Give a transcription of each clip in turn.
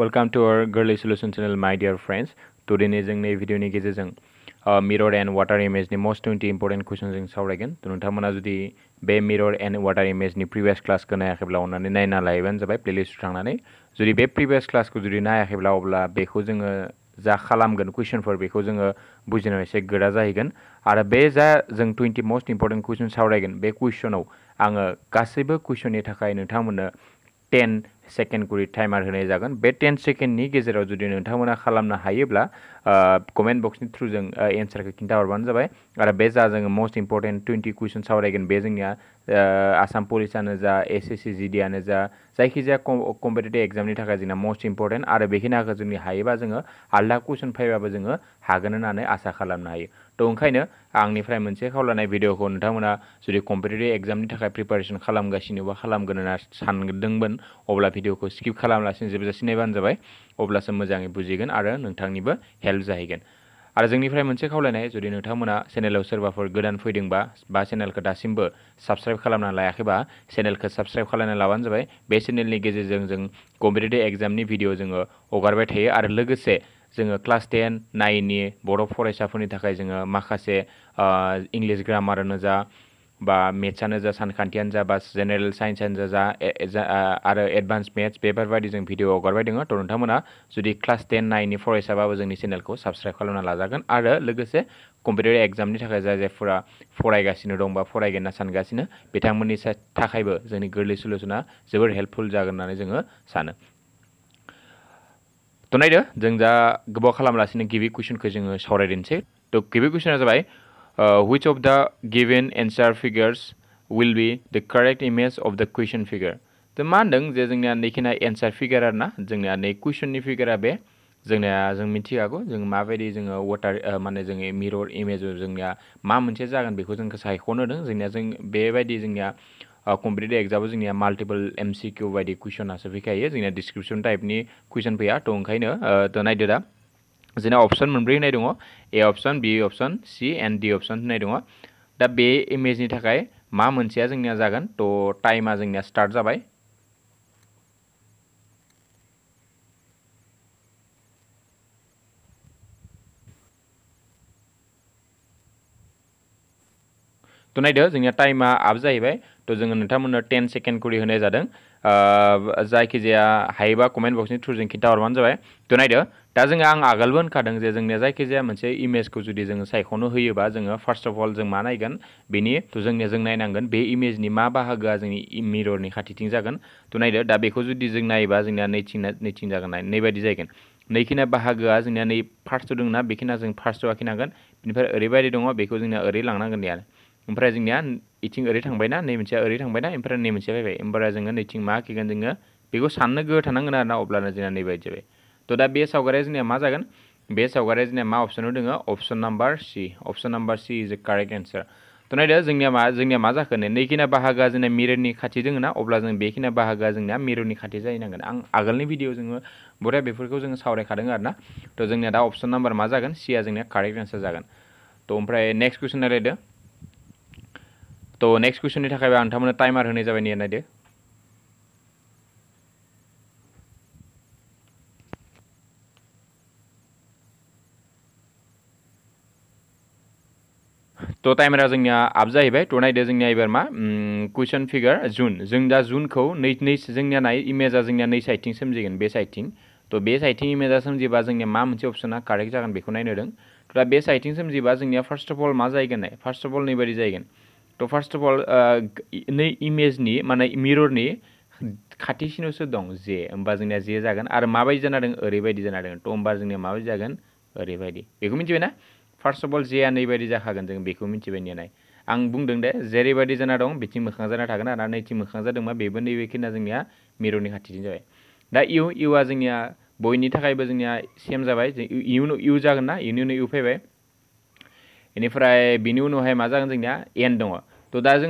Welcome to our Gorlai solution channel my dear friends टुडेनि जोंनि भिडिअनि गेजेरजों मिरर एन्ड वाटार इमेजनि मोस्ट टुवेन्टि इम्पर्टेन्ट कुइसन जों सावरायगोन त' जो जुदि बे मिरर एन्ड वाटार इमेजनि प्रिभियास क्लासखौ नायाखैब्ला अन्नानै नायना लायोबानो जाबाय प्लेलिस्ट थांनानै जुदि बे प्रिभियास क्लासखौ जुदि अब्ला बेखौ जोङो जा खालामगोन कुइसनफोर बेखौ जोङो बुजिनायाव एसे बे जा जों टुवेन्टि मोस्ट इम्पर्टेन्ट कुइसन सावरायगोन बे कुइसनाव आङो गासैबो कुइसननि टेन सेकेन्ड गुरि टाइमार होनाय जागोन बे टेन सेकेन्डनि गेजेराव जुदि नोंथांमोना खालामनो हायोब्ला कमेन्ट बक्सनि थ्रुजों एन्सारखौ खिन्थाहरबानो जाबाय आरो बे जा जोङो मोस्ट इम्पर्टेन्ट टुवेन्टि कुइसन सावरायगोन बे जोंनिया आसाम पुलिसआनो जा एस एस सि जिडिआनो जा जायखिजाया कम्पिटेटिभ एक्जामनि थाखाय जोंना मोस्ट इम्पर्टेन्ट आरो बेखिनिखौ जोंनि हायोबा जोङो आलदा कुइसन फैबाबो जो हागोन होननानै आसा खालामनो हायो तो ओंखायनो आंनिफ्राय मोनसे खावलायनाय भिडिअखौ नोंथांमोना जुदि कम्पिटिटिभ एग्जामनि थाखाय प्रिपेरेसन खालामगासिनो बा खालामगोन होनना सानदोंमोन अब्ला भिडिअखौ स्किप खालामालासिनो जोबजासिम नायबानो जाबाय अब्लासो मोजाङै बुजिगोन आरो नोंथांनिबो हेल्प जाहैगोन आरो जोंनिफ्राय मोनसे खावलायनाय जुदि नोंथांमोना चेनेलाव सोरबाफोर गोदान फैदोंबा बा चेनेलखौ दासिमबो साबस्क्राइब खालामना लायाखैबा चेनेलखौ साबस्क्राइब खालामना लाबानो जाबाय बे चेनेलनि गेजेरजों जों कम्पिटिटिभ एग्जामनि भिडिअ जोङो हगारबाय थायो आरो लोगोसे जोङो क्लास टेन नाइननि बर' फरायसाफोरनि थाखाय जोङो माखासे इंलिस ग्रामारानो जा बा मेथ्सआनो जा सानखान्थियानो जा बा जेनेरेल साइन्सआनो जा आरो एडभान्स मेथ्स बेफोरबायदि जों भिडिअ हगारबाय दङ थ' नोंथांमोना जुदि क्लास टेन नाइननि फरायसाबाबो जोंनि चेनेलखौ साबस्क्राइब खालामना लाजागोन आरो लोगोसे कम्पिटिटिभ एग्जामनि थाखाय जाय जायफोरा फरायगासिनो दं बा फरायगोन ना सानगासिनो बिथांमोननि थाखायबो जोंनि गोरलै सलिउसना जोबोर हेल्पफुल जागोन होननानै जोङो सानो तो नायदो जो दा गोबाव खालामलासिनो गिबि कुइसनखौ जोङो सावरायदोंसै थ' गिबि कुइसना जाबाय which of the given answer figures will be the correct image of the question figure थ' मा होनदों जे जोंनिया नैखिना एन्सार फिगार आरो ना जोंनिया नै कुइसननि फिगारा बे जोंनिया जों मिथिखागौ जों माबायदि जोङो वाटार माने जोंनि मिरर इमेज जोंनिया मा मोनसे जागोन बेखौ जोंखौ सायख'नो होदों जोंनिया जों बेबायदि जोंनिया कम्पिटिटिभ एग्जाम जोंनिया माल्टिपोल एम किू बी बायदि कुइसनासो फैखायो जोंनिया डिसक्रिपसन टाइपनि कुइसन फैया तो ओंखायनो दा नायदो दा जोंना अपसन मोनब्रै होनाय दङ A option B option C and D option होनाय दङ दा बे इमेजनि मा मोनसेया जोंनिया जागोन थ' टाइमा जोंनिया स्टार्ट जब तो नायदो जोंनिया टाइमा आप जाहैबाय तो जो नोंथांमोननो टेन सेकेन्ड घरि होनाय जादों जायखिजाया हायोबा कमेन्ट बक्सनि थ्रुजों खिन्थाहरबानो जाबाय थ' नायदो दा जोङो आं आगोलबो होनखादों जे जोंनिया जायखिजाया मोनसे इमेजखौ जुदि जोङो सायख'नो होयोबा जोङो फार्स्ट अफ अल जों मा नायगोन बेनि थ' जोंनिया जों नायनांगोन बे इमेजनि मा बाहागोआ जोंनि मिररनि खाथिथिं जागोन थ' नायदो दा बेखौ जुदि जों नायोबा जोंनिया नैथिं नैथिं जागोन नैबायदि जाहैगोन नैखिना बाहागोआ जोंनिया नै फार्स्टआव दंना बेखिना जों फार्स्टआव आखिनांगोन बेनिफ्राय ओरैबायदि दङ बेखौ जोंनिया ओरै लांनांगोन ओमफ्राय जोंनिया इथिं ओरै थांबायना नै मोनसेया ओरै थांबायना ओमफ्राय नै मोनसेया फैबाय ओमफ्राय जोङो नैथिं मा आखिगोन जोङो बेखौ साननो गोहो थानांगोन आरो ना अब्लानो जोंना नैबायदि जाबाय थ' दा बे सावगारिया जोंनिया मा जागोन बे सावगारिया जोंनिया मा अप्सनाव दोङो option number C option number C is a correct answer थ' नायदो जोंनिया मा जोंनिया मा जाखो नै नैखिना बाहागोआ जोंना मिररनि खाथि दोङो ना अब्ला जों बेखिना बाहागोआ जोंनिया मिररनि खाथि जाहैनांगोन आं आगोलनि भिडिअ जोङो बरिया बेफोरखौ जोङो सावरायखादों आरो ना थ' जोंनिया दा अप्सन नाम्बार मा जागोन सिया जोंनिया कारेक्ट एन्सार जागोन थ' ओमफ्राय नेक्स्ट कुइसन रायलायदो तो नेक्स्ट कुइसननि थाखायबो आं नोंथांमोननो टाइमार होनाय जाबाय नेट नायदो थ' तो टाइमारा जोंनिया आप जाहैबाय थ' तो नायदो जोंनिया एबार मा कुइसन फिगार जुन जों दा जुनखौ नै नै जोंनिया नाय इमेजआ जोंनिया नै साइडथिं सोमजिगोन बे साइडथिं थ' तो बे साइडथिं इमेजआ सोमजिबा जोंनिया मा मोनसे अपसना कारेक्ट जागोन बेखौ नायनो होदों दा बे साइडथिं सोमजिबा जोंनिया फार्स्ट अफ अल मा जाहैगोन फार्स्ट अफ अल नैबायदि जाहैगोन तो फार्स्ट अफ अल इमेज इमेजनि माने मिररनि खाथिसिनावसो दं जे होमबा जोंनिया जे जागोन आरो माबायदि जाना दं जाना तो थ' होमबा जोंनिया माबायदि जागोन ओरैबायदि बेखौ ना फार्स्ट अफ अल जेआ नैबायदि जाखागोन जो बेखौ मिन्थिबाय नेनाय आं बुंदों दे जाना दं बिथिं मोखां जाना थागोन आरो नैथिं मोखां जादोंबा बेबो नैबे खिना जोंनिया मिररनि दा इउ इउआ जोंनिया बयनि थाखायबो सेम जाबाय इयुन इउ ना इनि उनाव इउ फैबाय बेनिफ्राय बिनि मा जागोन जोंनिया एन दङ तो दा जो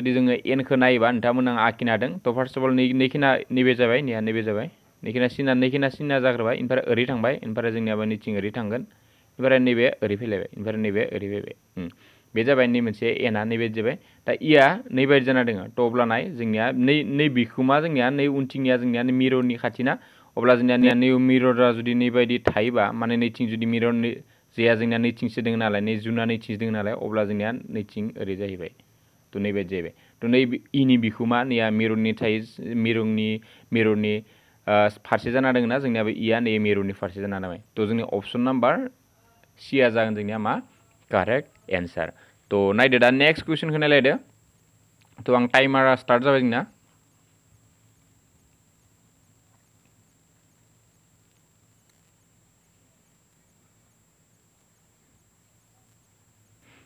जो जो एन को नोंथांमोन आं आखिना दें तो फार्स्ट अफ अल नैखिना नैबे जाबाय नैया नैबे जाबाय नैखिना सिना नैखिना सिना जाग्रोबाय ओमफ्राय ओरै थांबाय ओमफ्राय जोंनियाबो नैथिं ओरै थांगोन ओमफ्राय नैबे ओरै फैलायबाय ओमफ्राय नैबे ओरै बे जाबाय नै मोनसे एना दा इया नैबायदि जाना दें थ' अब्ला नई जोंनिया नै नै बिखुमा जोंनिया नै उनथिंनिया जोंनिया मिररनि खाथिना अब्ला जोंनिया नै मिररा जुदि नैबायदि थायोबा माने नैथिं जुदि जेआ जोंना नैथिंसो दोङो नालाय नै जुना नैथिंसो दोङो नालाय अब्ला जोंनिया नैथिं ओरै जाहैबाय थ' तो नैबायदि जाहैबाय थ' तो नै इनि बिखुमा नैया मिरुनि थायो मिरुंनि मिरुनि फारसे जाना दोङो ना जोंनिया बे इया नै मिरुनि फारसे जाना नाबाय थ' तो जोंनि अपसन नाम्बार सिया जागोन जोंनिया मा कारेक्ट एन्सार थ' नायदो दा नेक्स्ट कुइसनखौ नायलायदो थ' आं टाइमारा स्टार्ट जाबाय जोंना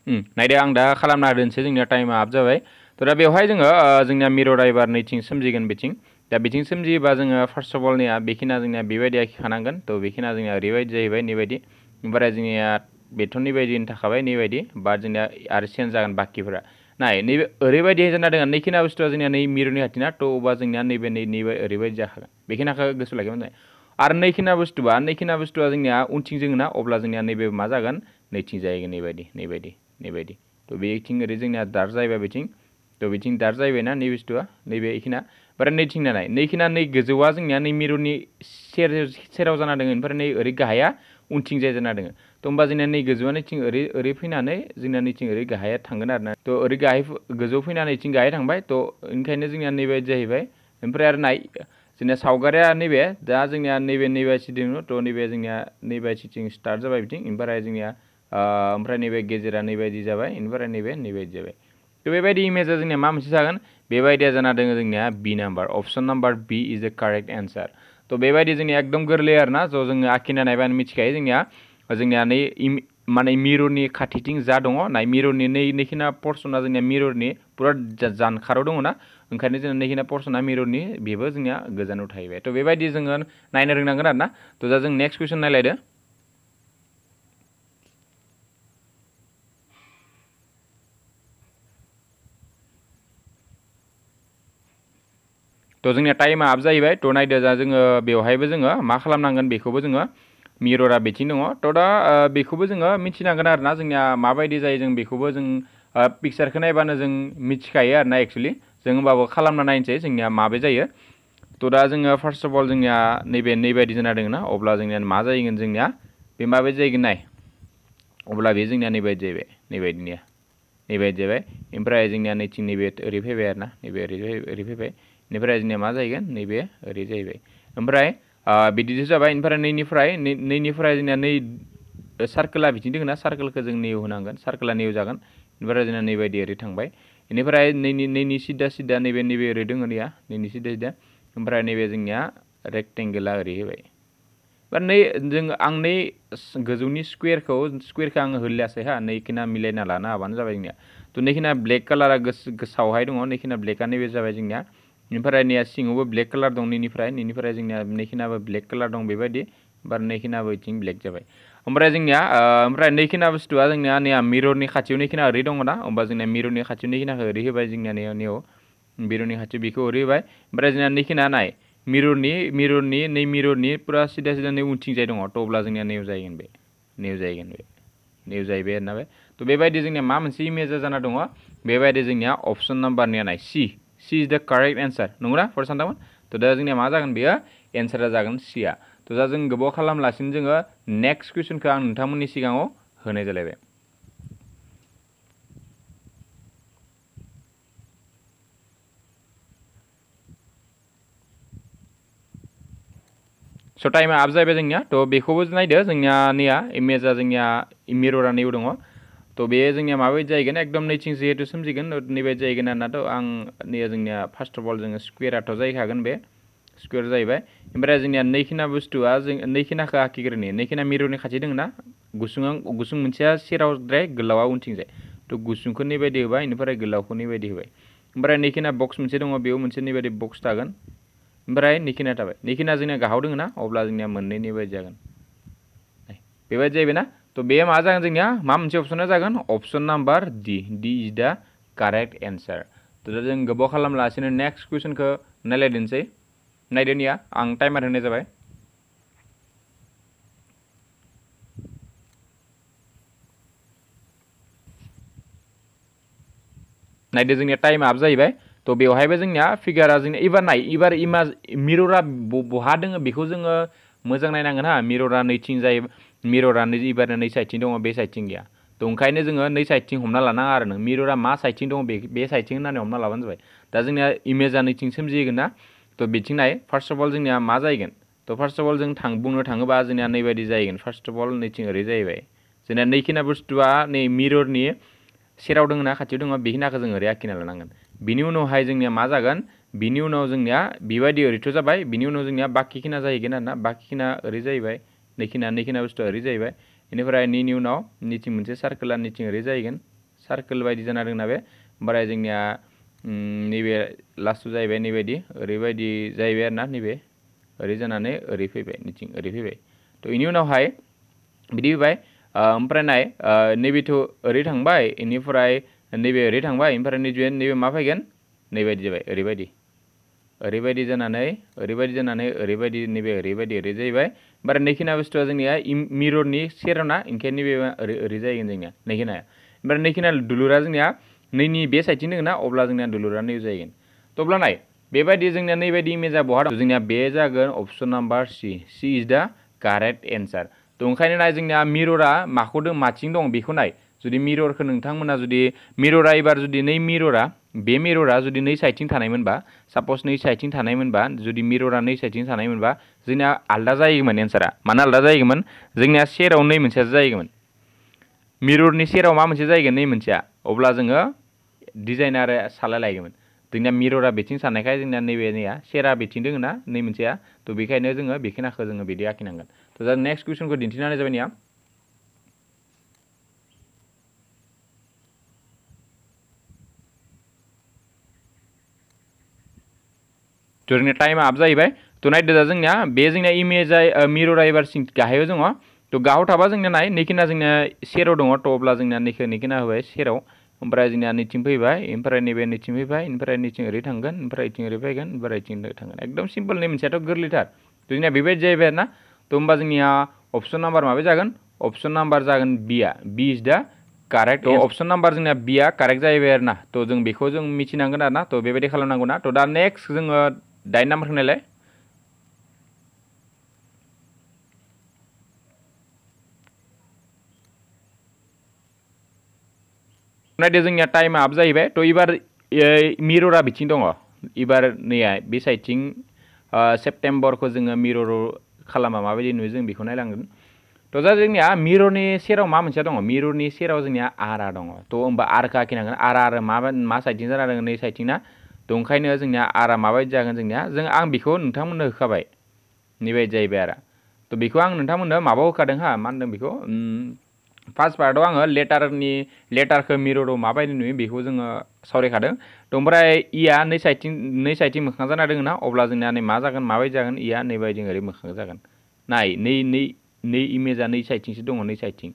नायदो आं दा खालामना दोनसै जोंनिया टाइमा आप जाबाय तो दा बेवहाय जोङो जोंनिया मिरर राइभार नैथिं सोमजिगोन बिथिं दा बिथिं सोमजियोबा जोङो फार्स्ट अफ अलनिया बेखिना जोंनिया बेबायदि आखिखानांगोन थ' बेखिना जोंनिया ओरैबायदि जाहैबाय नैबायदि ओमफ्राय जोंनिया बेथ' नैबायदिनो थाखाबाय नैबायदि बाट जोंनिया आरो चेन्ज जागोन बाकिफोरा नाय नैबे ओरैबायदि जाना दोङो नैखिना बुस्तुआ जोंनिया नै मिररनि खाथिना थ' अब्ला जोंनिया नैबे नै नैबे ओरैबायदि जाखागोन बेखिनाखौ गोसो लाखिबानो जायो आरो नैखिना बुस्तुआ नैखिना बुस्तुआ जोंनिया उनथिं जोङो ना अब्ला जोंनिया नैबे मा जागोन नैथिं जाहैगोन नैबायदि नैबायदि नैबायदि तो बेथिं ओरै जोंनिया दार जाहैबाय बेथिं थ' बिथिं तो दार जाहैबायना नै बुस्थुआ नैबे इखिना ओमफ्राय नैथिंना नाय नैखिना नै गोजौआ जोंनिया नै मिरुनि सेर सेराव जाना दोङो ओमफ्राय नै ओरै गाहाया उनथिंजाय जाना दोङो थ' होमबा जोंनिया नै गोजौआ नैथिं ओरै ओरै फैनानै जोंनिया नैथिं ओरै गाहाया थांगोन आरो ना थ' ओरै गाहाय गोजौ फैनानै नैथिं गाहाय थांबाय थ' ओंखायनो जोंनिया नैबायदि जाहैबाय ओमफ्राय आरो नाय सावगारिया नैबे दा जोंनिया नैबे नैबायदि दङ थ' नैबे जोंनिया नैबायदिथिं स्टार्ट जाबाय बिथिं ओमफ्राय जोंनिया ओमफ्राय नैबे गेजेरा नैबायदि जाबाय इनिफ्राय नैबे नैबायदि जाबाय थ' बेबायदि इमेजआ जोंनिया मा मोनसे जागोन बेबायदिया जाना दोङो जोंनिया B number option number B is a correct answer थ' बेबायदि जोंनिया एकदम गोरलै आरो ना ज' जोङो आखिना नायबानो मिथिखायो जोंनिया जोंनिया नै माने मिररनि खाथिथिं जा दङ नाय मिररनि नै नैखिना पर्सना जोंनिया मिररनि पुरा जानखाराव दङ ना ओंखायनो जोंना नैखिना पर्सना मिररनि बेबो जोंनिया गोजानाव थाहैबाय थ' बेबायदि जोङो नायनो रोंनांगोन आरो ना थ' दा जों नेक्स्ट कुइसन नायलायदो तो जो टाइम आप जाहैबाय थ' तो नायदो जा जोङो बेवहायबो जोङो मा खालामनांगोन बेखौबो जोङो मिररा बेथिं दङ थ' दा बेखौबो जोङो मिथिनांगोन आरोना जोंनिया माबायदि जायो जों बेखौबो जों पिक्चारखौ नायबानो जों मिथिखायो आरोना एक्सुलि जों होमबाबो खालामना नायनोसै जोंनिया माबे जायो तो दा जोङो फार्स्ट अफ अल जोंनिया नैबे नैबायदि जाना दोङो ना अब्ला जोंनिया मा जाहैगोन जोंनिया बे माबे जाहैगोन नाय अब्ला बे जोंनिया नैबायदि जाहैबाय नैबायदिनिया नैबायदि जाबाय ओमफ्राय जोंनिया नैथिं नैबे ओरै फैबाय आरो ना नैबे ओरै ओरै फैबाय बेनिफ्राय मा जाहैगोन नैबे ओरै जाहैबाय ओमफ्राय बिदिसो जाबाय ओमफ्राय नैनिफ्राय नैनिफ्राय जोंना नै सार्कोला बिथिं दोङो ना सार्कोलखौ जों नैयाव होनांगोन सार्कोला नैयाव जागोन बेनिफ्राय जोंना नैबायदि ओरै थांबाय बेनिफ्राय नैनि नैनि सिदा सिदा नैबे नैबे ओरै दोङो रिया नैनि सिदा सिदा ओमफ्राय नैबे जोंनिया रेक्टेंगोला ओरै होबाय बा नै जों आं नै गोजौनि स्कुवेरखौ स्कुवेरखौ आं होलियासै हा नैखिना मिलायना लानो हाबानो जाबाय जोंनिया थ' नैखिना ब्लेक कालारा गोसावहाय दङ नैखिना ब्लेकआ नैबे जाबाय जोंनिया बेनिफ्राय नैया सिङावबो ब्लेक कालार दं नैनिफ्राय नैनिफ्राय जोंनिया नैखिनाबो ब्लेक कालार दं बेबायदि बार नैखिनाबो इथिं ब्लेक जाबाय ओमफ्राय जोंनिया ओमफ्राय नैखिना बुस्तुआ जोंनिया नैया मिररनि खाथियाव नैखिना ओरै दङ ना होमबा जोंनिया मिररनि खाथियाव नैखिनाखौ ओरै होबाय जोंनिया नैयाव मिररनि खाथियाव बेखौ ओरै होबाय ओमफ्राय जोंनिया नैखिना नाय मिररनि मिररनि नै मिररनि पुरा सिदा सिदा नै उनथिंजाय दङ टब्ला जोंनिया नैयाव जाहैगोन बे नैयाव जाहैगोन बे नैयाव जाहैबाय आरोना बे थ' बेबायदि जोंनिया मा मोनसे इमेजा जाना दङ बेबायदि जोंनिया अपसन नाम्बारनिया नाय C C is the correct answer नंगौना फर सानदोंमोन थ' तो दा जोंनिया मा जागोन बेयो एन्सारा जागोन सिआ थ' तो दा जों गोबाव खालामलासिनो जोङो नेक्स्ट कुइसनखौ को नोंथांमोननि सिगाङाव होनाय जालायबाय स' टाइमा आप जाहैबाय जोंनिया थ' बेखौबो जो जोंनिया नैया इमेजआ जोंनिया मिररा तो बे जोंनिया माबायदि जायगोन एकदम नैथिं जेहेतु सोमजिगोन नैबायदि जाहैगोन आरोनाथ' आं नै जोंनिया फार्स्ट अफ अल जोङो स्कुवेराथ' जायखागोन बे स्कुवेर जाहैबाय ओमफ्राय जोंनिया नैखिना बुस्तुआ जों नैखिनाखौ आखिग्रोनि नैखिना मिरुनि खाथि ना गुसुङा गुसुं मोनसेया सेराव सेरावद्राय गोलावा जाय थ' गुसुंखौ नैबायदि होबाय बेनिफ्राय गोलावखौ नैबायदि होबाय ओमफ्राय नैखिना बक्स मोनसे दङ बेयाव मोनसे नैबायदि बक्स थागोन ओमफ्राय नैखिना थाबाय नैखिना जोंनिया गाहाव ना अब्ला जोंनिया मोननै नैबायदि जागोन बेबायदि जाहैबाय ना तो बेयो मा जागोन जोंनिया मा मोनसे अपसना जागोन option number D D is the correct answer थ' दा जों गोबाव खालामलासिनो नेक्स्ट कुइसनखौ नायलायदोंसै नायदोनिया आं टाइमार होनाय जाबाय नायदो जोंनिया टाइम आप जाहैबाय थ' बेवहायबो जोंनिया फिगारा जोंनिया एबार नाय एबार इमा मिररा बहा दोङो बेखौ जोङो मोजां नायनांगोन हा मिररा नैथिं जायो मिररा एबार नै साइडथिं दङ बे साइडथिं गैया थ' ओंखायनो जोङो नै साइडथिं हमना लाना आरो नों मिररा मा साइडथिं दङ बे बे साइडथिं होननानै हमना लाबानो जाबाय दा जोंनिया इमेजआ नैथिं सोमजिगोन ना तो बिथिं नाय फार्स्ट अफ अल जोंनिया मा जाहैगोन तो फार्स्ट अफ अल जों थां बुंनो थाङोबा जोंनिया नैबायदि जाहैगोन फार्स्ट अफ अल नैथिं ओरै जाहैबाय जोंनिया नैखिना बुस्थुआ नै मिररनि सेराव दङ ना खाथियाव दङ बेखिनाखौ जों ओरै आखिना लानांगोन बिनि उनावहाय जोंनिया मा जागोन बिनि उनाव जोंनिया बेबायदि ओरैथ' जाबाय बिनि उनाव जोंनिया बाखिखिना जाहैगोन आरोना बाखिखिना ओरै जाहैबाय नेखिनानै नेखिना बुस्थुआ ओरै जाहैबाय बेनिफ्राय निनि उनाव निथिं मोनसे सार्कोला निथिं ओरै जाहैगोन सार्कोल बायदि जाना दोंना बे ओमफ्राय जोंनिया नैबे लास्टआव जाहैबाय नैबायदि ओरैबायदि जाहैबाय ना नैबे ओरै जानानै ओरै फैबाय निथिं ओरै फैबाय थ' बेनि उनावहाय बिदि फैबाय ओमफ्राय नाय नैबेथ' ओरै थांबाय बेनिफ्राय नैबे ओरै थांबाय ओमफ्राय नैबे नैबे मा फैगोन नैबायदि जाबाय ओरैबायदि ओरैबायदि जानानै ओरैबायदि जानानै ओरैबायदि नैबे ओरैबायदि ओरै जाहैबाय बारा नैखिना बुस्थुआ जोंनिया मिररनि सेरावना ओंखायनो नैबे ओरै ओरै जाहैगोन जोंनिया नैखिनाया ओमफ्राय नैखिना दुलुरा जोंनिया नैनि बे साइडथिं दोङो ना अब्ला जोंनिया नई नै जाहैगोन थ'ब्ला नाय बेबायदि जोंनिया नैबायदि इमेजआ बहा दं जोंनिया बे जागोन अपसन नाम्बार सि सि इज दा कारेक्ट एन्सार थ' ओंखायनो नाय जोंनिया मिररा माखौ दं माथिं दं जुदि मिररखौ नोंथांमोना जुदि मिररा एबार जुदि नै मिररा बे मिररा जुदि नै साइडथिं थानायमोनबा साप'ज नै साइडथिं थानायमोनबा जुदि मिररा नै साइडथिं थानायमोनबा जोंनिया आलदा जायोमोन एन्सारा मानो आलदा जायोमोन जोंनिया सेराव नै मोनसेया जायोमोन मिररनि सेराव मा मोनसे जायगोन नै मोनसेया अब्ला जोङो डिजाइनारा साला लायगोन जोंनिया मिररा बेथिं साननायखाय जोंनिया नैबे नैया सेरा बेथिं दोङो ना नै मोनसेया थ' बेखायनो जोङो बेखिनाखौ जोङो बिदि आखिनांगोन थ' दा नेक्स्ट कुइसनखौ दिन्थिनानै जाबाय निया जोंनि टाइमआबो जाहैबाय थ' नायदो दा जोंनिया बे इमेज इमेजआ मिरर एबारसिं गाहायाव दङ थ' तो गाहायाव थाबा जोंनिया नाय नैखिना जोंनिया सेराव दङ थ' तो अब्ला जोंनिया नैखो नैखिना होबाय सेराव ओमफ्राय जोंनिया नैथिं फैबाय ओमफ्राय नैबे नैथिं फैबाय ओमफ्राय नैथिं एकदम सिम्पल नै मोनसेयाथ' गोरलैथार तो जोंनिया बेबायदि जाहैबाय आरोना थ' होमबा जोंनिया अपसन नाम्बार माबे जागोन अपसन नाम्बार जागोन बिआ B is the correct option number जोंनिया बिआ कारेक्ट जाहैबाय आरोना थ' जों बेखौ जों मिथिनांगोन आरोना ना थ' दा नेक्स्ट जोङो दाइन नाम्बार होनायलाय जो टाइम आप जाहैबाय थ' एबार मिररा बिथिं दङ एबार नैया बे साइडथिं सेप्टेम्बरखौ जोङो मिरर खालामा माबायदि नुयो जों बेखौ नायलांगोन थ' तो दा जोंनिया मा मोनसेया दङ मिररनि सेराव आरा दङ थ' होमबा आरखौ आरा आरो मा मा साइडथिं जाना दङ नै ना तो ओंखायनो जोंनिया आरआ माबायदि जागोन जोंनिया जों आं बेखौ नोंथांमोननो होखाबाय नैबायदि जाहैबाय आरो थ' बेखौ आं नोंथांमोननो माबायाव होखादों हा मा होनदों बेखौ फार्स्ट पार्टआव आङो लेटारनि लेटारखौ मिरराव माबायदि नुयो बेखौ जोङो सावरायखादों थ' ओमफ्राय इया नै साइडथिं नै साइडथिं मोखां जाना दोङो ना अब्ला जोंनिया नै मा जागोन माबायदि जागोन इया नैबायदिजों ओरै मोखां जागोन नाय नै नै नै इमेजआ नै साइडथिंसो दङ नै साइडथिं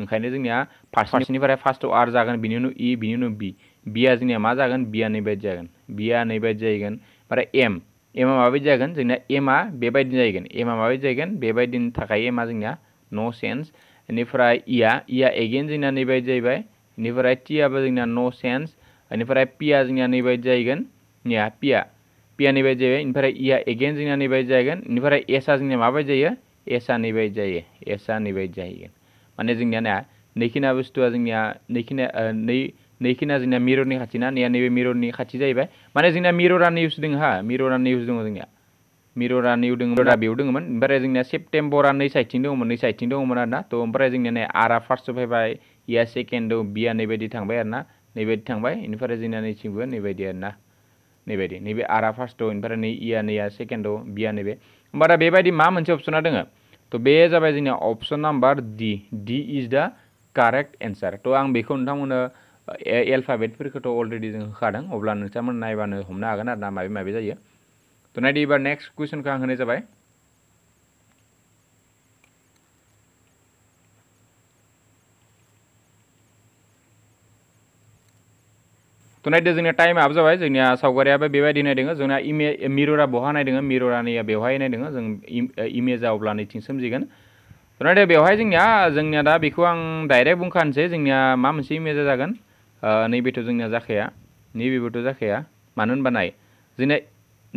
ओंखायनो जोंनिया फार्सेनिफ्राय फार्स्टआव आर जागोन बिनि उनाव इ बिनि उनाव बि बीआ जोंनिया मा जागोन बियानि बायदि जागोन बियानि बायदि जाहैगोन ओमफ्राय एम एमआ माबायदि जागोन जोंना एमआ बेबायदिनो जाहैगोन एमआ माबायदि जाहैगोन बेबायदिनि थाखाय एमआ जोंनिया न' सेन्स बेनिफ्राय इया इया एगेन जोंना नैबायदि जाहैबाय बेनिफ्राय टियाबो जोंना न' सेन्स बेनिफ्राय पिया जोंनिया नैबायदि जाहैगोन या पिया पिया नैबायदि जाहैबाय ओमफ्राय इया एगेन जोंना नैबायदि जाहैगोन बेनिफ्राय एसआ जोंनिया माबायदि जायो एसआ नैबायदि जायो एसआ नैबायदि जाहैगोन माने जोंनिया ना नैखिना बुस्थुआ जोंनिया नैखिना नै नैखिना जोंनिया मिररनि खाथिना नैया नैबे मिररनि खाथि जाहैबाय माने जोंनिया मिररा निउस दङ हा मिररा निउस दङ जोंनिया मिररा निउ दङ मिररा बेयाव दङमोन ओमफ्राय जोंनिया सेप्टेम्बरा नै साइडथिं दङमोन नै साइडथिं दङमोन आरो ना थ' ओमफ्राय जोंनिया नै आरा फार्स्टआव फैबाय इया सेकेन्ड दं बिया नैबायदि थांबाय आरो ना नैबायदि थांबाय ना नैबायदि नैबे आरा फार्स्टआव ओमफ्राय इया नैया सेकेन्डआव बिया नैबे होमबा दा मा मुझे अपसना दङ थ' बे जाबाय जोंनिया option number D D is the correct answer थ' आं बेखौ एलफाबेटफोरखौथ' अलरेडि जों होखादों अब्ला नोंथांमोन नायबानो हमनो हागोन आरो ना माबे माबे जायो थ' नायदो एबार नेक्स्ट कुइसनखौ आं होनाय जाबाय तो नायदो जोंनिया टाइमआबो जाबाय जोंनिया सावगारियाबो बेबायदि नायदों जोंना इमे मिररा बहा नायदों मिररानिया बेवहाय नायदों जों इमेजआ अब्ला नैथिं सोमजिगोन तो नायदो बेवहाय जोंनिया जोंनिया दा बेखौ आं डाइरेक्ट बुंखानोसै जोंनिया मा मोनसे इमेजआ जागोन नैबेथ' जोंना जाखाया नैबेबोथ' जाखाया मानो होनबा नाय जोंना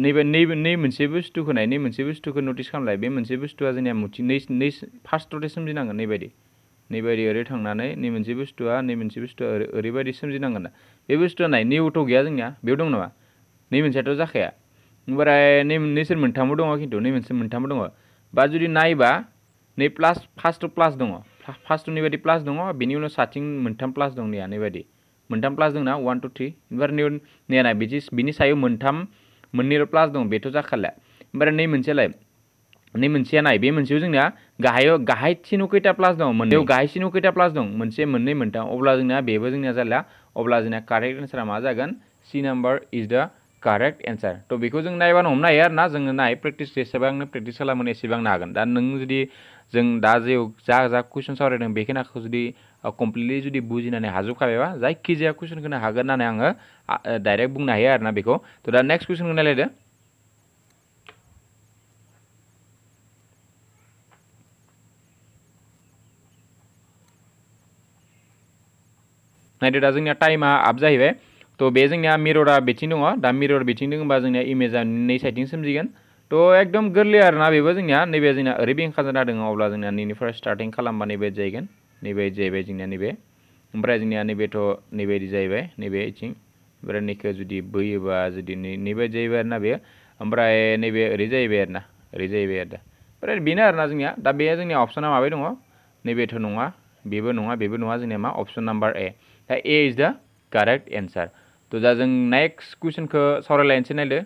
नैबे नैबे नै मोनसे बुस्थुखौ नाय नै मोनसे बुस्थुखौ नटिस खालामलाय बे मोनसे बुस्तुआ जोंनिया मुथि नै नै फार्स्ट रटे सोमजिनांगोन नैबायदि नैबायदि ओरै थांनानै नै मोनसे बुस्थुआ नै मोनसे बुस्थुआ ओरै ओरैबायदि सोमजिनांगोन बे बुस्थुआ नाय नैआवथ' गैया जोंनिया बेयाव दं नामा नै मोनसेयाथ' जाखाया ओमफ्राय नै नैसोर मोनथामबो दङ खिन्थु नै मोनसे मोनथामबो दङ बा जुदि नायबा नै प्लास फार्स्ट प्लास दङ फार्स्ट नैबायदि प्लास दङ बेनि उनाव साथिं मोनथाम प्लास दं नैया नैबायदि मोनथाम प्लास दंना वन टू थ्री ओमफ्राय नैना बिदि बिनि सायाव मोनथाम मोननैल' प्लास दं बेथ' जाखाला ओमफ्राय नै मोनसेयालाय नै मोनसेया नाय बे मोनसेयाव जोंना गाहायाव गाहायसिनाव खैथा प्लास दं मोननैयाव गाहायसिनाव खैथा प्लास दं मोनसे मोननै मोनथाम अब्ला जोंना बेबो जोंनिया जाला अब्ला जोंना कारेक्ट एन्सारा मा जागोन C number is the correct answer त' बेखौ जों नायबानो हमनो हायो आरो ना जोङो नाय प्रेक्टिस जेसेबांनो प्रेक्टिस खालामो एसेबांनो दा नों जुदि जों दा जे जा जा कुइसन सावरायदों बेखिनाखौ जुदि कमप्लिटलि जुदि बुजिनानै हाजोबखाबायबा जायखिजाया कुइसनखौनो हागोन होननानै आङो डाइरेक्ट बुंनो हायो आरोना बेखौ थ' दा नेक्स्ट कुइसनखौ नायलायदो नायदो दा जोंनिया टाइमा आप जाहैबाय थ' बे जोंनिया मिररा बिथिं दङ दा मिरर बिथिं दङबा जोंनिया इमेजआ नै साइडथिं सोमजिगोन थ' एकदम गोरलै आरोना बेबो जोंनिया नैबे जोंनिया ओरैबो ओंखारजाना दङ अब्ला जोंनिया नैनिफ्राय स्टार्टिं खालामबा नैबे जाहैगोन नैबे जाहैबाय जोंनिया नैबे ओमफ्राय जोंनिया नैबेथ' नैबायदि जाहैबाय नैबे इथिं ओमफ्राय नैखो जुदि बोयोबा जुदि नैबे नैबायदि जाहैबाय आरोना बेयो ओमफ्राय नैबे ओरै जाहैबाय आरोना ओरै जाहैबाय आरो दा ओमफ्राय बेनो आरोना जोंनिया दा बे जोंनिया अपसना माबाय दङ नैबेथ' नङा बेबो नङा बेबो नङा जोंनिया मा अपसन नाम्बार ए दा A is the correct answer थ' दा जों नेक्स्ट कुइसनखौ सावरायलायनोसै नायदो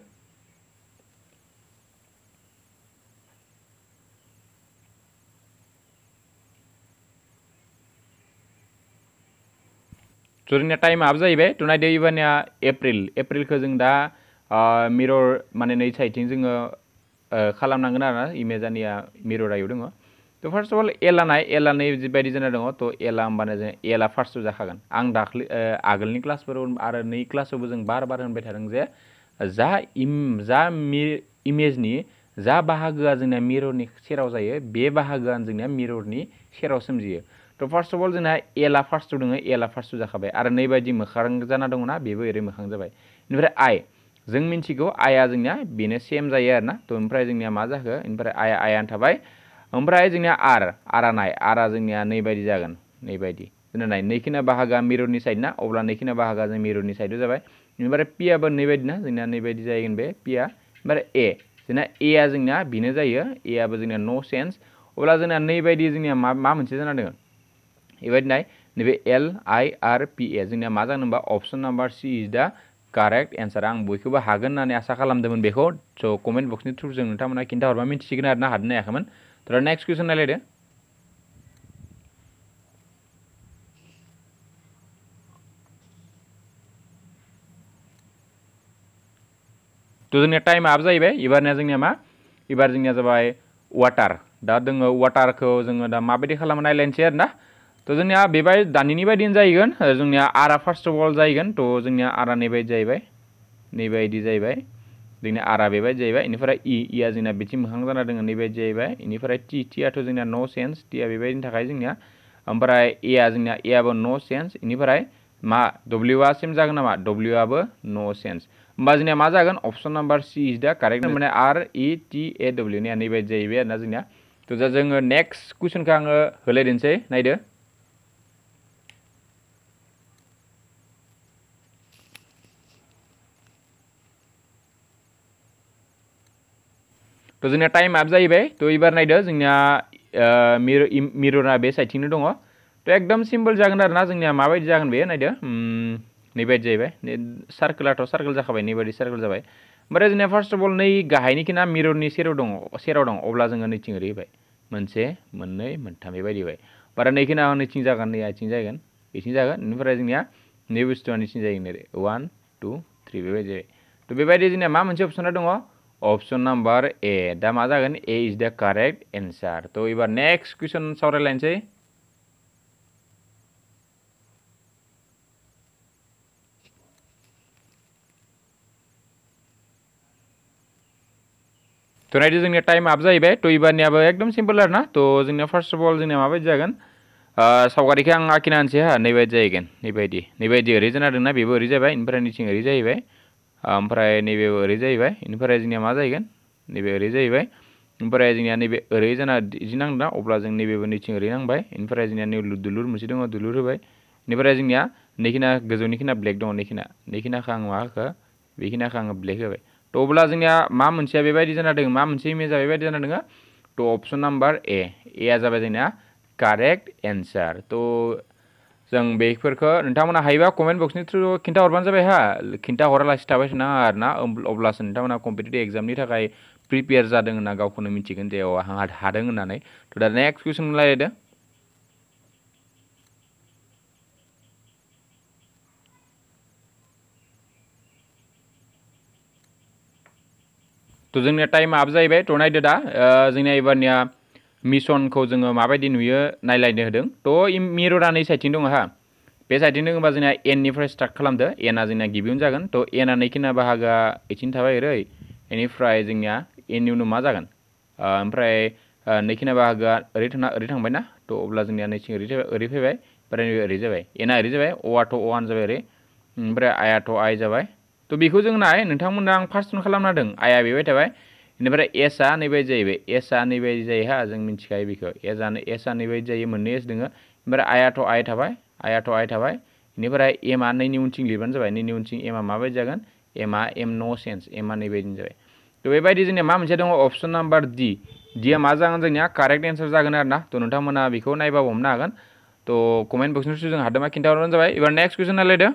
जुरिनिया टाइमआ जाहैबाय टुनाइट इभानिया एप्रिल एप्रिल को जो दा मिरर माने नै साइडथिं जोङो खालामनांगोन आरो इमेजानिया मिरर आयु दङ तो फार्स्ट अफ अल एला नाय एला नै जिबायदि जोंना दङ थ' एला होमबानो जों एला फार्स्टआव जाखागोन आं दाख्लै आगोलनि क्लासफोराव आरो नै क्लासावबो जों बार बार होनबाय थादों जे जा इम जा मि इमेजनि जा बाहागोआ जोंनिया मिररनि सेराव जायो बे बाहागोआनो जोंनिया मिररनि सेराव सोमजियो तो फार्स्ट अफ अल जोंना एलआ फार्स्टआव दङ एलआ फार्स्टआव जाखाबाय आरो नैबायदि मोखां जाना दंगना बेबो ओरै मोखां जाबाय बेनिफ्राय आई जों मिन्थिगौ आइआ जोंनिया बेनो सेम जायो आरोना थ' तो ओमफ्राय मा जाखो ओमफ्राय आइ आइआनो थाबाय ओमफ्राय जोंनिया आर आरा नाय आरा जोंनिया नैबायदि जागोन नैबायदि जोंना नाय नैखिना बाहागोआ मिररनि साइड ना अब्ला नैखिना बाहागोआ जों मिररनि साइडआव जाबाय ओमफ्राय पियाबो नैबायदि ना जोंनिया नैबायदि जाहैगोन बे पिया ओमफ्राय ए जोंना एआ जोंनिया बेनो जायो एआबो जोंनिया न' सेन्स अब्ला नई बी जोंनिया मा मा मोनसे जाना दङ बेबायदिनाय नैबे एल आइ आर पि ए जोंनिया मा जागोन होनबा option number C is the correct एन्सारा आं बयखौबो हागोन होननानै आसा खालामदोंमोन बेखौ स' कमेन्ट बक्सनि थ्रुजों नोंथांमोना खिन्थाहरबा मिन्थिसिगोन आरो ना हादों हायाखैमोन दा नेक्स्ट क्वेश्चन नायलायदो थ' जोंनिया टाइमआबो जाहैबाय एबारनिया जोंनिया मा एबार जोंनिया जाबाय वाटार दा जोङो वाटारखौ जोङो दा माबायदि खालामो नायलायनोसै आरो ना तो जोंनिया बेबाय दानिनि बायदिनो जाहैगोन जोंनिया आरा फार्स्ट अफ अल जाहैगोन थ' तो जोंनिया आरा नैबायदि जाहैबाय नैबायदि जाहैबाय जोंनिया आरा बेबायदि जाहैबाय इनिफ्राय इ इया जोंना बिथिं मोखां जाना दङ नैबायदि जाहैबाय इनिफ्राय टि टियाथ' जोंनिया न' सेन्स टिया बेबायदिनि थाखाय जोंनिया ओमफ्राय एआ जोंनिया एआबो न' सेन्स इनिफ्राय मा डब्लिउआ सेम जागोन नामा डब्लिउआबो न' सेन्स होमबा जोंनिया मा जागोन option number C is the correct माने R E e, T A डब्लिउनिया नैबायदि जाहैबाय आरोना जोंनिया थ' तो दा जोङो नेक्स्ट कुइसनखौ आङो होलायदोंसै नायदो तो थ' टाइम आप जाहैबाय तो एबार नायदो जोंनिया मिररा बे साइडथिंनो दङ थ' तो एकदम सिम्पल जागोन आरो ना जोंनिया माबायदि जागोन बेयो नायदो नैबायदि जाहैबाय सार्कोलाथ' सार्कल जाखाबाय नैबायदि सार्कोल जाबाय ओमफ्राय जोंनिया फार्स्ट अफ अल नै गाहायनिखिना मिररनि सेराव दङ सेराव दं अब्ला जोङो नैथिं ओरै होबाय मोनसे मोननै मोनथाम बेबायदि बारा नैखिना नैथिं जागोन नै आथिं जागोन बेथिं जागोन बेनिफ्राय जोंनिया नै बुस्थुआ नैथिं जागोन ओरै वान टु थ्रि बेबायदि जाबाय थ' तो बेबायदि जोंनिया मा मोनसे अपसना অপশন নাম্বার এ দা মা জাগন A is the correct answer তো ইবার নেক্সট কুশ্চন সরালাই নে চাই তো নাইজেন গ টাইম আব যাইবে তো ইবার নিয়া একদম সিম্পল আর না তো জিনে ফার্স্ট অফল জিনে মা বাই জাগন সওগারি কে আকি না আনছে হে নে বাই জাগেন নে বাইদি নে বাইদি রিজন আ দনা বেবে রি যাইবে ইনফ্রানিছি রি যাইবে ओमफ्राय नैबे ओरै जाहैबाय बेनिफ्राय जोंनिया मा जाहैगोन नैबे ओरै जाहैबाय ओमफ्राय जोंनिया नैबे ओरै जाना बिदि नांदा अब्ला जों नैबेबो नैथिं ओरै नांबाय बेनिफ्राय जोंनिया नैबे दुलुर मोनसे दङ दुलुर होबाय बेनिफ्राय जोंनिया नैखिना गोजौनिखिना ब्लेक दङ नैखिना नैखिनाखौ आं मा होखो आङो ब्लेक होबाय थ' अब्ला जोंनिया मा मोनसेया बेबायदि जाना दङ मा मोनसे इमेजआ बेबायदि जाना दङ थ' अपसन नाम्बार ए एआ जाबाय जोंनिया कारेक्ट एन्सार थ' जो बेफोरखौ नोंथांमोना हायोबा कमेंट बक्सनि थ्रु खिन्थाहरबानो जाबाय हा खिन्थाहरालासिनो थाबाय थानाङा आरो ना अब्लासो नोंथांमोना कम्पिटिटिभ एग्जामनि थाखाय प्रिपेयार जादों होनना गावखौनो मिन्थिगोन जे आंहा हादों होननानै थ' दा नेक्स्ट कुइसन रायलायदो तो जोंनिया टाइम आप जाहैबाय थ' दा जोंनिया एबारनिया मिशन को जो नुयो नुए होदों तो मिररा नै साइडथिं दङ हा बे साइडथिं दङबा जोंना स्टार्ट एना जोंना गिबियावनो जागोन थ' एना नैखिना बाहागोआ इथिं थाबाय ओरै बेनिफ्राय जोंनिया एननि मा जागोन ओमफ्राय नैखिना बाहागोआ ओरै थांना ओरै ना थ' अब्ला जोंनिया नैथिं ओरै जाबाय एना ओरै जाबाय अआथ' अआनो जाबाय ओरै ओमफ्राय आयाथ' आइ जाबाय थ' बेखौ जों नाय नोंथांमोना आं खालामना होदों आइआ बेनिफ्राय एस नैबायदि जाहैबाय एसआ नैबायदि जायोहा जों मिन्थिखायो बेखौ एसआनो एसआ नैबायदि जायो मोननै एस दोङो आई आइआथ' आइ थाबाय आइआथ' आइ थाबाय बेनिफ्राय एमआ नैनि उनथिं लिरबानो जाबाय नैनि उनथिं एमआ माबायदि जागोन एमआ एम नो सेन्स एमआ नैबायदिनो जाबाय थ' बेबायदि जोंनिया मा मोनसे दङ अप्सन नाम्बार डि डिया मा जगह जोंनिया कारेक्ट एन्सार जागोन आरो ना भी नोंथांमोना बेखौ हाँ तो कमेंट थ' कमेन्ट बक्सनिसो जों हादोमा खिन्थाहरबानो जाबाय नेक्स्ट क्वेश्चन नायलायदो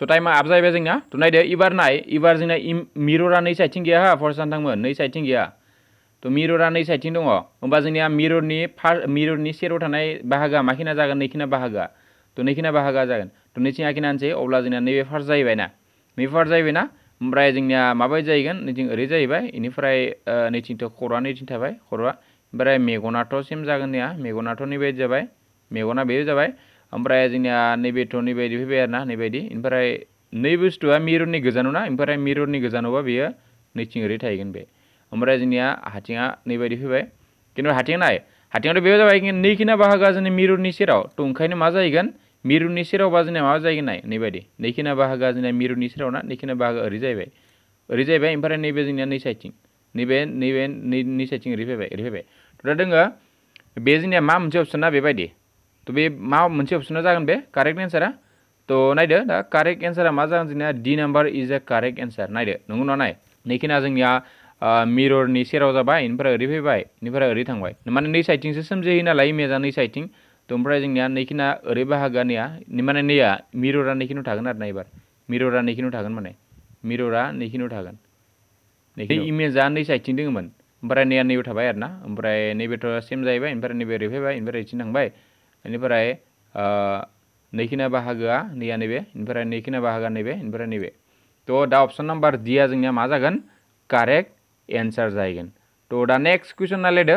So time up jai bai jingna. To nai de ibar nai ibar jingna mirror a nei side ting gya ha for san thang mon nei side ting gya. To mirror a nei side ting dongo. Omba jingna mirror ni far mirror ni share uthanai bahaga makina jagan nekhina bahaga. To nekhina bahaga jagan. To nichi akina anse obla jingna nebe far jai bai na. Me far jai bai na. ओमफ्राय जोंनिया माबायदि जाहैगोन नैथिं ओरै जाहैबाय इनिफ्राय नैथिंथ' खर'आ नैथिं थाबाय खर'आ ओमफ्राय मेगनाथ' सेम जागोननिया मेगनाथ' नैबायदि जाबाय मेगना बेयो जाबाय ओमफ्राय जोंनिया नैबेथ' नैबायदि फैबाय आरो ना नैबायदि ओमफ्राय नै बुस्तुआ मिररनि गोजानाव ना ओमफ्राय मिररनि गोजानावबा बेयो नैथिं ओरै थाहैगोन बे ओमफ्राय जोंनिया हाथिङा नैबायदि फैबाय खिन्थु हाथिं नाय हाथिङाथ' बे जाबाय नैखिना बाहागोआ जोंनि मिररनि सेराव थ' ओंखायनो मा जाहैगोन मिरुनि सेरावबा जोंनिया माबा जाहैगोन नाय नैबायदि नैखिना बाहागोआ जोंनिया मिरुनि सेराव ना नैखिना बाहागो ओरै जाहैबाय ओरै जाहैबाय ओमफ्राय नैबे जोंनिया नै साइडथिं नैबे नैबे नै नै साइडथिं ओरै फैबाय ओरै फैबाय दा दोङो बे जोंनिया मा मोनसे अपसना बेबायदि तो बे मा मोनसे अपसना बे कारेक्ट एन्सारा तो नायदो दा कारेक्ट एन्सारा मा जागोन जोंनिया D number is a correct answer नायदो नंगौ नङा नाय नैखिना जोंनिया मिररनि सेराव जाबाय इनिफ्राय ओरै नई इनिफ्राय से थांबाय माने नै साइडथिंसो सोमजियो नालाय इमेजआ नै साइडथिं थ' तो ओमफ्राय जोंनिया नैखिना ओरै बाहागोनिया माने नैया मिररा नैखिनाव थागोन मिररा नैखिनाव थागोन माने मिररा नैखिनाव थागोन नैखिनि इमेजआ नै साइडथिं दोङोमोन ओमफ्राय नैया नैबे थाबाय आरो ना ओमफ्राय नैबेथ' सेम जाहैबाय ओमफ्राय नैबे ओरै ओमफ्राय थांबाय बेनिफ्राय नैखिना बाहागोआ नैया नैबे बेनिफ्राय नैखिना बाहागोआ नैबे बेनिफ्राय नैबे तो दा अपसन नम्बर डिया जोंनिया मा जागोन कारेक्ट एन्सार जाहैगोन तो दा नेक्स्ट कुइसन नायलायदो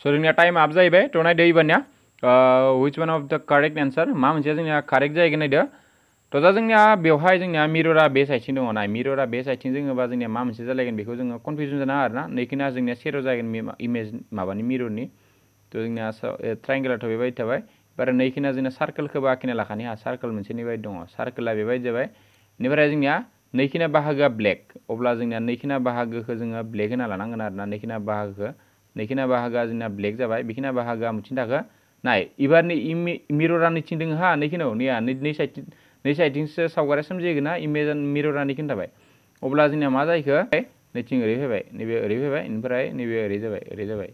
स' जोंनिया टाइम आप जाहैबाय तो नायदो इबानिया which one of the correct answer मा मोनसेया जोंनिया कारेक्ट जाहैगोन नायदो थ' दा जोंनिया बेवहाय जोंनिया मिररा बे साइडथिं दङ नाय मिररा बे साइडथिं जोङोबा जोंनिया मा मोनसे जालायगोन बेखौ जोङो कनफिउजन जानाङा आरोना नैखिना जोंनिया सेराव जागोन इमेज माबानि मिररनि तो जोंनिया ट्राइंगेलाथ' बेबायदि थाबाय बारा नैखिना जोंना सार्कोलखौबो आखिना लाखानो हाया सार्कोल मोनसे नैबायदि दङ सार्कोला बेबायदि जाबाय बेनिफ्राय जोंनिया नैखिना बाहागोआ ब्लेक अब्ला जोंनिया नैखिना बाहागोखौ जोङो ब्लेक होना लानांगोन आरोना नैखिना बाहागोखौ नहीं बाहागोआ जोंना ब्लेक जाबाय बेखिना बाहागोआ मोनसे थाखो नाय एबार नै मिररा नैथिं सौगारे साइडथिंसो ना इमेज मिरो रानी खिन्थाबाय अब्ला जोंनिया मा जाखो नैथिं ओरै फैबाय नैबे ओरै फैबाय ओमफ्राय नैबे ओरै जाबाय ओरै जाबाय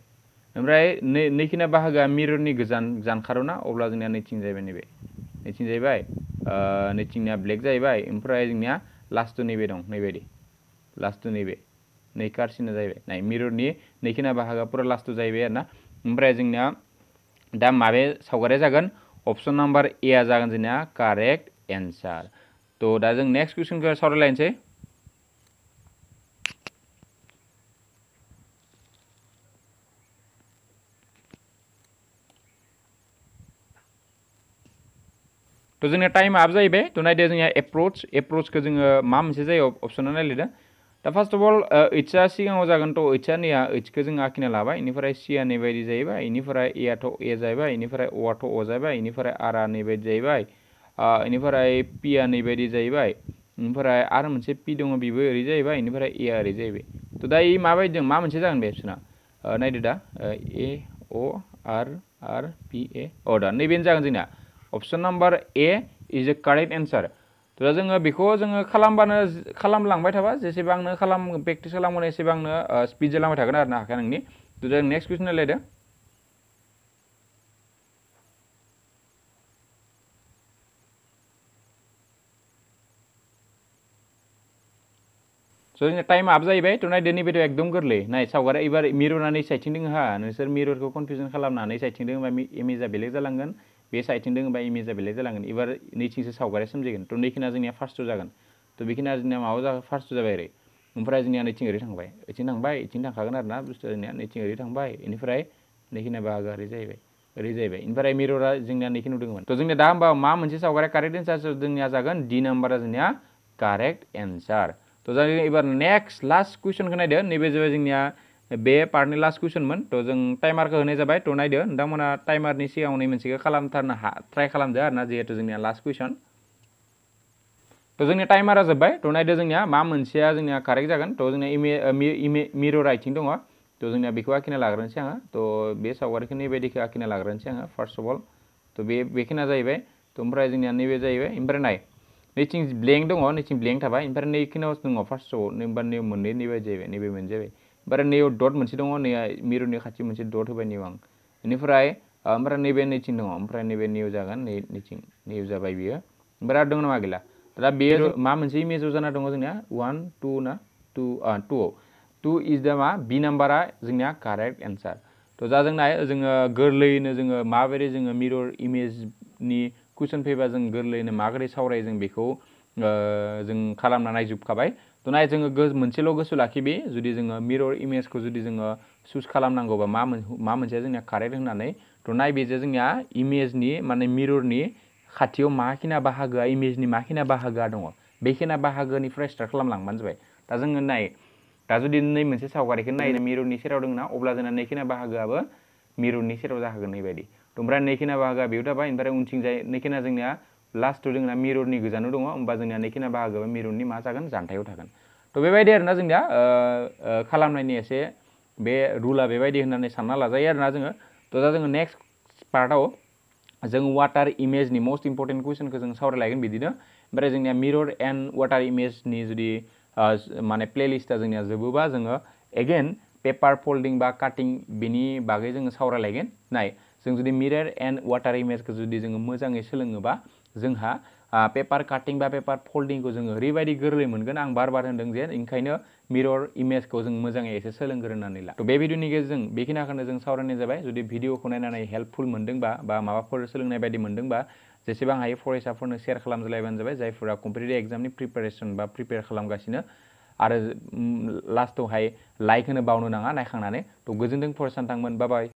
ओमफ्राय नै नैखिना बाहागोआ मिररनि गोजान जानखार'ना अब्ला जोंनिया नैथिं जाहैबाय नैबे नैथिं जाहैबाय नैथिंनिया ब्लेक जाहैबाय ओमफ्राय जोंनिया लास्टआव नैबे दं नैबायदि लास्टआव नैबे नै कार्सिना जाहैबाय नै मिररनि नैखिना बाहागोआ पुरा लास्टआव जाहैबाय आरो ना ओमफ्राय जोंनिया दा माबे सौगारे जागोन अपसन नाम्बार ए आ जागोन जोंनिया कारेक्ट एन्सर तो दा जों नेक्स्ट कुइसनखौ सावरायलायनोसै तो जो टाइम आप जाए तो नायदो जो एप्रोच एप्रोचखौ जोङो मा मोनसे जाए अपसना नायलिदो दा फार्स्ट अफ अल ओइचआ सिगाङाव जगन तो नहीं नैया ओइचखौ जों आखिना लाबाय इनिफ्राय सिया नैबायदि जाहैबाय जाए इन ए जाहैबाय इनिफ्राय अआथ' अ जाहैबाय इनिफ्राय आरआ नैबायदि जाहैबाय बेनिफ्राय पिया नैबायदि जाहैबाय बेनिफ्राय आरो मोनसे पि दङ बेबो ओरै जाहैबाय बेनिफ्राय ए ओरै जाहैबाय त' दा ए माबायदि दं मा मोनसे जागोन बे एपसना नायदो दा ए अ आर आर पि ए अ दा नैबेनो जागोन जोंना option number A is a correct answer त' दा जोङो बेखौ जोङो खालामबानो खालामलांबाय थाबा जेसेबांनो खालाम प्रेक्टिस खालामगोन एसेबांनो स्पिड जालांबाय थागोन आरो ना हाखाया नोंनि त' जों नेक्स्ट कुइसन रायज्लायदों स' जोंना टाइम आप जाहैबाय थ'नाय दिनै भिडिअ एकदम गोरलै नाय सावगारिया एबार मिररनानै साइडथिं दोङो हा नोंसोर मिररखौ कनफिउजन खालामनानै साइडथिं दोङोबा इमेजआ बेलेग जालांगोन बे साइडथिं दोङोबा इमेजआ बेलेग जालांगोन एबार नैथिंसो सावगारिया सोमजिगोन थ' नैखिना जोंनिया फार्स्टआव जागोन थ' बेखिना जोंनिया माबा जागोन फार्स्टआव जाबाय ओरै ओमफ्राय जोंनिया नैथिं ओरै थांबाय ओइथिं थांबाय ओइथिं थांखागोन आरो ना बुस्थुआ जोंनिया नैथिं ओरै थांबाय इनिफ्राय नैखिना बाहागो ओरै जाहैबाय ओरै जाहैबाय इनिफ्राय मिररा जोंनिया नैखि नुदोंमोन थ' जोंनिया दा होमबा मा मोनसे सावगारिया कारेक्ट एन्सार जोंनिया जागोन डि नाम्बारा जोंनिया कारेक्ट एन्सार थ' जों नेक्स्ट लास्ट कुइसनखौ नायदो नीबे जब जोंनिया बे पार्टनि लास्ट कुइसनमोन थ' जों टाइमारखौ होनाय जाबाय थ' तो नायदो नोंथांमोना टाइमारनि सिगाङाव नै मोनसेखौ खालामथारनो हा ट्राइ खालामदो आरोना जिहेतु जोंनिया लास्ट कुइसन थ' जोंनिया टाइमारा जोब्बाय थ' तो नायदो जोंनिया मा मोनसेया जोंनिया कारेक्ट जागोन थ' तो जोंनिया मिरर आइथिं दङ थ' जोंनिया बेखौ आखिना लाग्रोनोसै आङो थ' बे सावगारिखौ नैबायदिखौ आखिना फार्स्ट अफ अल थ' बे बेखिना जाहैबाय थ' ओमफ्राय जोंनिया नैबे जाहैबाय नई ब्लेंक दो नैथिं ब्लेंक थाबा ओमफ्राय नैखिनियाव दङ फार्स्टआव नैबा नैयाव मोननै नैबे डट मे दो नैया मिरुनि खाथि मोनसे डट हो नैयाव आं बेनिफ्राय ओमफ्राय नैबे नैथिं दङ ओमफ्राय नैबे नैयाव जागोन नै नैथिं मा जाना दङ जोंनिया वन टू ना टू टू टू इज दा मा बि नाम्बारा कारेक्ट एन्सार तो जो जो जोङो जो माबे जो जोङो इमेज कुइसन फैबा जों गोरलैनो माबोरै सावरायो जों बेखौ जों खालामना नायजोबखाबाय थ' नाय जोङो मोनसेल' गोसो लाखिबि जुदि जोङो मिरर इमेजखौ जुदि जोङो चुज खालामनांगौबा मा मा मोनसेया जोंनिया कारेक्ट होननानै थ' नायबे जे जोंनिया इमेजनि माने मिररनि खाथियाव माखिना बाहागोआ इमेजनि माखिना बाहागोआ दङ बेखिना बाहागोनिफ्राय स्टार्ट खालामलांबानो जाबाय दा जोङो नाय दा जुदि नै मोनसे सावगारिखौ नायनो मिररनि सेराव दंना अब्ला जोंना नैखिना बाहागोआबो मिररनि सेराव जाहोगोन नैबायदि ओमफ्राय नैखिना बाहागोआ बेयाव थाबाय ओमफ्राय उनथिंजाय नैखिना जोंनिया लास्टआव जोंना मिररनि गोजानाव दङ होमबा जोंनिया नैखिना बाहागोबा मिररनि मा जागोन जानथायाव थागोन थ' बेबायदि आरोना जोंनिया खालामनायनि एसे बे रुला बेबायदि होननानै सानना लाजायो आरोना जोङो थ' दा जोङो नेक्स्ट पार्टआव जों वाटार इमेजनि मस्ट इम्पर्टेन्ट कुइसनखौ जों सावरायलायगोन बिदिनो ओमफ्राय जोंनिया मिरर एन्ड वाटार इमेजनि जुदि माने प्लेलिस्टा जोंनिया जोबोबा जोङो एगेन पेपार फल्डिं बा काटिं बेनि बागै जोङो सावरायलायगोन नाय जो जुदि मिरर एंड वाटार इमेज को जो मोजाङै सोलोबा जोंहा पेपर काटिंग पेपर फोल्डिंग को जो ओरैबायदि गोरल मोनगन आं बार बार होनदों जे ओंखायनो मिरर को जो मोजाङै एसे सोलोंग्रोनानै ला थ' बे भिडिअनि गेजेरजों बेखिनिखौनो जों सावरायनाय जाबाय जुदि भिडिअखौ नायनानै हेल्पफुल मोनदोंबा बा माबाफोर सोलोंनाय बायदि मोनदोंबा जेसेबां हायो फरायसाफोरनो सेयार खालामज्लायबानो जाबाय जायफोरा कम्पिटिटिभ एग्जामनि प्रिपेरेसन बा प्रिपेयार खालामगासिनो आरो लास्टआवहाय लाइक होनो बावनो नाङा नायखांनानै थ' गोजोनदों फरायसानोथांमोन बाबाय